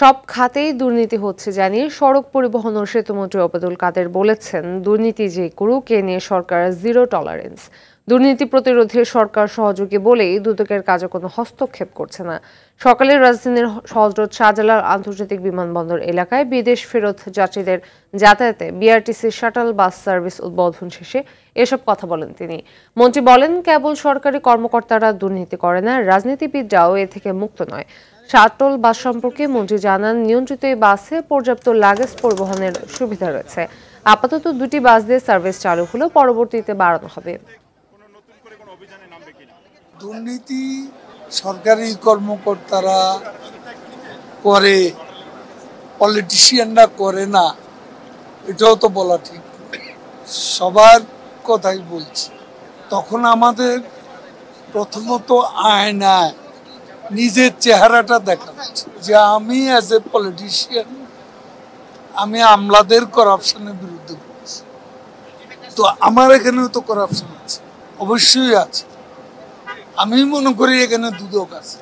সব খাতেই দুর্নীতি হচ্ছে জানিয়ে সড়ক পরিবহন ও সেতুমন্ত্রী অবদুল কাদের বলেছেন দুর্নীতি যে করুক এ নিয়ে সরকার জিরো টলারেন্স দুর্নীতি প্রতিরোধে সরকার সহযোগী বলেই দুদকের কাজে কোনো হস্তক্ষেপ করছে না সকালে রাজধানীর হজরত শাহজালাল আন্তর্জাতিক বিমানবন্দর এলাকায় বিদেশ ফেরত যাত্রীদের যাতায়াতে বিআরটিসি শাটল বাস সার্ভিস উদ্বোধন শেষে এসব কথা বলেন তিনি মন্ত্রী বলেন কেবল সরকারি কর্মকর্তারা দুর্নীতি করে না রাজনীতিবিদরাও এ থেকে মুক্ত নয় শাটল বাস সম্পর্কে মন্ত্রী জানান নিয়ন্ত্রিত এই বাসে পর্যাপ্ত লাগেজ পরিবহনের সুবিধা রয়েছে আপাতত দুটি বাস দিয়ে সার্ভিস চালু হলো পরবর্তীতে বাড়ানো হবে দুর্নীতি সরকারি কর্মকর্তারা করে পলিটিশিয়ানরা করে না এটাও তো বলা ঠিক সবার কথাই বলছি তখন আমাদের প্রথমত নেয় নিজের চেহারাটা দেখাচ্ছে যে আমি অ্যাজ এ পলিটিশিয়ান আমি আমলাদের করাপশনের বিরুদ্ধে বলছি তো আমার এখানেও তো করাপশন আছে অবশ্যই আছে আমি মনে করি এখানে দুদক আছে